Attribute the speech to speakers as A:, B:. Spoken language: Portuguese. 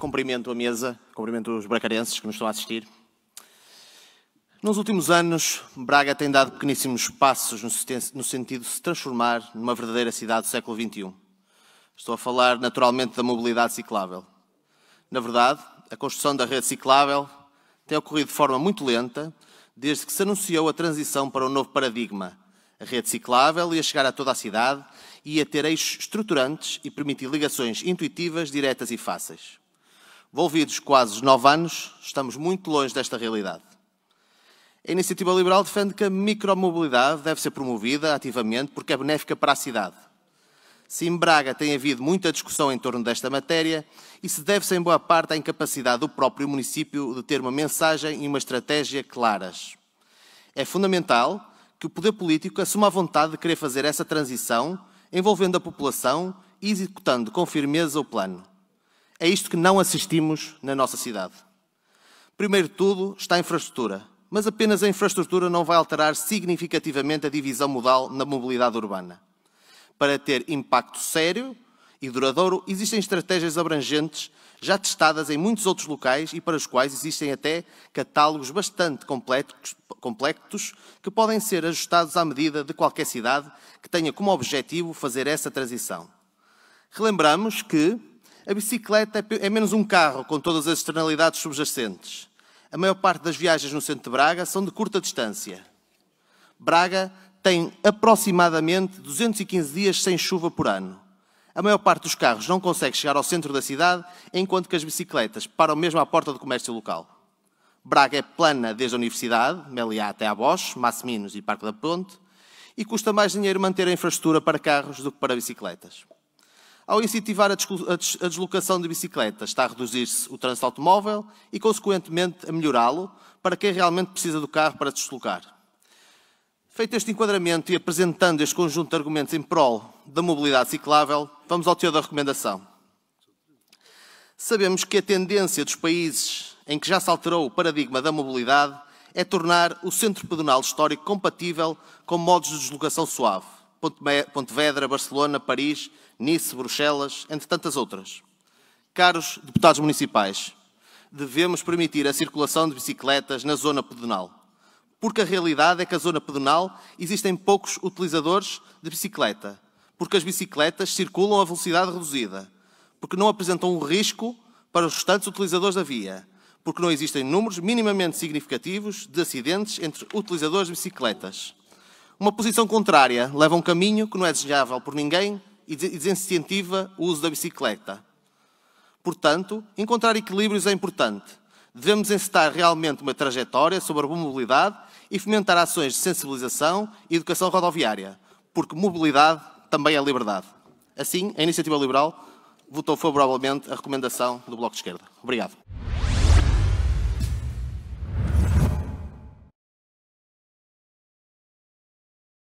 A: cumprimento a mesa, cumprimento os bracarenses que nos estão a assistir. Nos últimos anos, Braga tem dado pequeníssimos passos no sentido de se transformar numa verdadeira cidade do século XXI. Estou a falar naturalmente da mobilidade ciclável. Na verdade, a construção da rede ciclável tem ocorrido de forma muito lenta desde que se anunciou a transição para um novo paradigma. A rede ciclável ia chegar a toda a cidade e ia ter eixos estruturantes e permitir ligações intuitivas, diretas e fáceis. Volvidos quase nove anos, estamos muito longe desta realidade. A Iniciativa Liberal defende que a micromobilidade deve ser promovida ativamente porque é benéfica para a cidade. Se em Braga tem havido muita discussão em torno desta matéria e se deve-se em boa parte à incapacidade do próprio município de ter uma mensagem e uma estratégia claras. É fundamental que o poder político assuma a vontade de querer fazer essa transição, envolvendo a população e executando com firmeza o plano. É isto que não assistimos na nossa cidade. Primeiro de tudo está a infraestrutura, mas apenas a infraestrutura não vai alterar significativamente a divisão modal na mobilidade urbana. Para ter impacto sério e duradouro, existem estratégias abrangentes já testadas em muitos outros locais e para os quais existem até catálogos bastante completos que podem ser ajustados à medida de qualquer cidade que tenha como objetivo fazer essa transição. Relembramos que, a bicicleta é, é menos um carro, com todas as externalidades subjacentes. A maior parte das viagens no centro de Braga são de curta distância. Braga tem aproximadamente 215 dias sem chuva por ano. A maior parte dos carros não consegue chegar ao centro da cidade, enquanto que as bicicletas param mesmo à porta do comércio local. Braga é plana desde a Universidade, Meliá até a Bosch, Massiminos e Parque da Ponte, e custa mais dinheiro manter a infraestrutura para carros do que para bicicletas. Ao incentivar a deslocação de bicicleta, está a reduzir-se o trânsito automóvel e, consequentemente, a melhorá-lo para quem realmente precisa do carro para deslocar. Feito este enquadramento e apresentando este conjunto de argumentos em prol da mobilidade ciclável, vamos ao teor da recomendação. Sabemos que a tendência dos países em que já se alterou o paradigma da mobilidade é tornar o centro pedonal histórico compatível com modos de deslocação suave. Pontevedra, Barcelona, Paris, Nice, Bruxelas, entre tantas outras. Caros deputados municipais, devemos permitir a circulação de bicicletas na zona pedonal. Porque a realidade é que na zona pedonal existem poucos utilizadores de bicicleta. Porque as bicicletas circulam a velocidade reduzida. Porque não apresentam um risco para os restantes utilizadores da via. Porque não existem números minimamente significativos de acidentes entre utilizadores de bicicletas uma posição contrária leva um caminho que não é desejável por ninguém e desincentiva o uso da bicicleta. Portanto, encontrar equilíbrios é importante. Devemos encetar realmente uma trajetória sobre a mobilidade e fomentar ações de sensibilização e educação rodoviária, porque mobilidade também é liberdade. Assim, a Iniciativa Liberal votou favoravelmente a recomendação do Bloco de Esquerda. Obrigado.